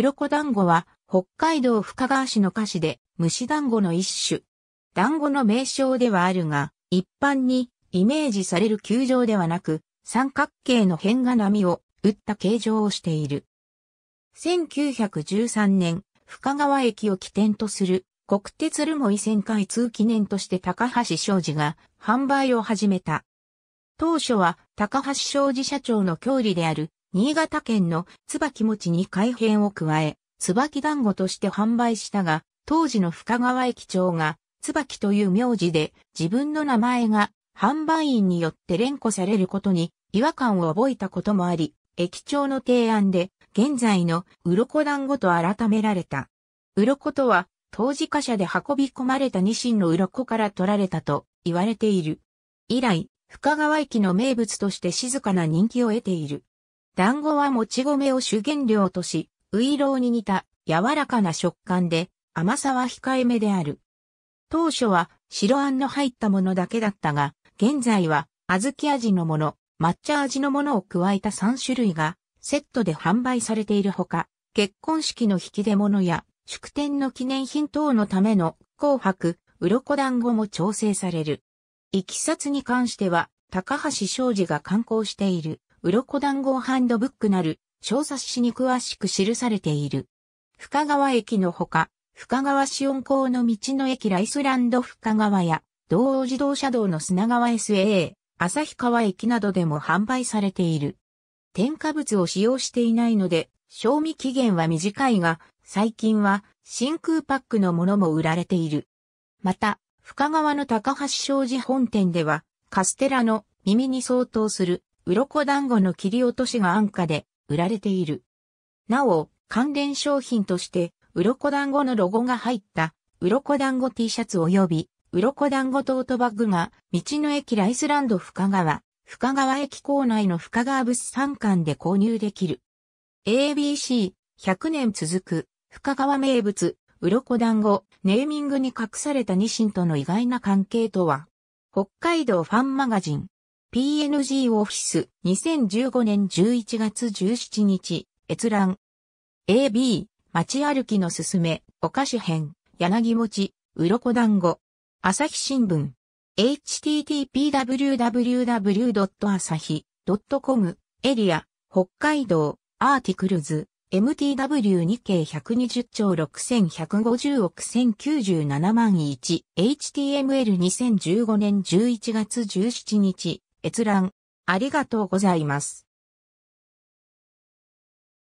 鱗団子は北海道深川市の菓子で虫団子の一種。団子の名称ではあるが、一般にイメージされる球状ではなく、三角形の辺が波を打った形状をしている。1913年、深川駅を起点とする国鉄留萌線開通記念として高橋商事が販売を始めた。当初は高橋商事社長の郷里である新潟県の椿餅に改変を加え、椿団子として販売したが、当時の深川駅長が、椿という名字で自分の名前が販売員によって連呼されることに違和感を覚えたこともあり、駅長の提案で現在の鱗団子と改められた。鱗とは当時貨車で運び込まれたニシンの鱗から取られたと言われている。以来、深川駅の名物として静かな人気を得ている。団子はもち米を主原料とし、ウイローに似た柔らかな食感で甘さは控えめである。当初は白あんの入ったものだけだったが、現在は小豆味のもの、抹茶味のものを加えた3種類がセットで販売されているほか、結婚式の引き出物や祝典の記念品等のための紅白、鱗団子も調整される。いきさつに関しては、高橋昌司が刊行している鱗団子ハンドブックなる小冊子に詳しく記されている。深川駅のほか、深川市温港の道の駅ライスランド深川や、道央自動車道の砂川 SAA、旭川駅などでも販売されている。添加物を使用していないので、賞味期限は短いが、最近は真空パックのものも売られている。また、深川の高橋商事本店では、カステラの耳に相当する鱗団子の切り落としが安価で売られている。なお、関連商品として、鱗団子のロゴが入った、鱗団子 T シャツ及び、鱗団子トートバッグが、道の駅ライスランド深川、深川駅構内の深川物産館で購入できる。ABC、100年続く、深川名物、鱗団子、ネーミングに隠されたニシンとの意外な関係とは、北海道ファンマガジン、PNG オフィス2015年11月17日閲覧 AB 街歩きのすすめお菓子編柳餅うろこ団子朝日新聞 http://www.asahi.com エリア北海道アーティクルズ MTW 日経120兆6150億1097万 1HTML2015 年11月17日閲覧ありがとうございます。